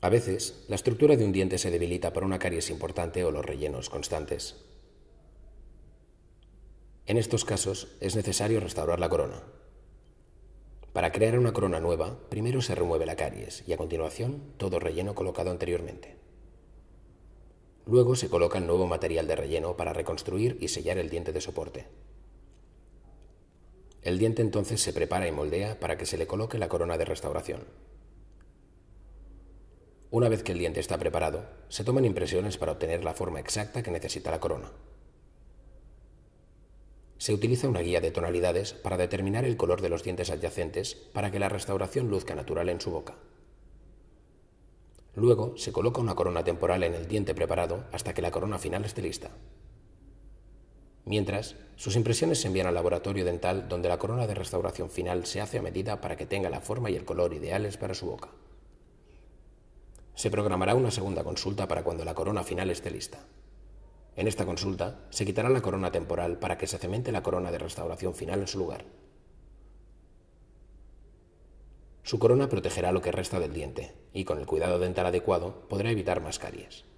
A veces, la estructura de un diente se debilita por una caries importante o los rellenos constantes. En estos casos, es necesario restaurar la corona. Para crear una corona nueva, primero se remueve la caries y a continuación todo relleno colocado anteriormente. Luego se coloca el nuevo material de relleno para reconstruir y sellar el diente de soporte. El diente entonces se prepara y moldea para que se le coloque la corona de restauración. Una vez que el diente está preparado, se toman impresiones para obtener la forma exacta que necesita la corona. Se utiliza una guía de tonalidades para determinar el color de los dientes adyacentes para que la restauración luzca natural en su boca. Luego se coloca una corona temporal en el diente preparado hasta que la corona final esté lista. Mientras, sus impresiones se envían al laboratorio dental donde la corona de restauración final se hace a medida para que tenga la forma y el color ideales para su boca. Se programará una segunda consulta para cuando la corona final esté lista. En esta consulta se quitará la corona temporal para que se cemente la corona de restauración final en su lugar. Su corona protegerá lo que resta del diente y con el cuidado dental adecuado podrá evitar más caries.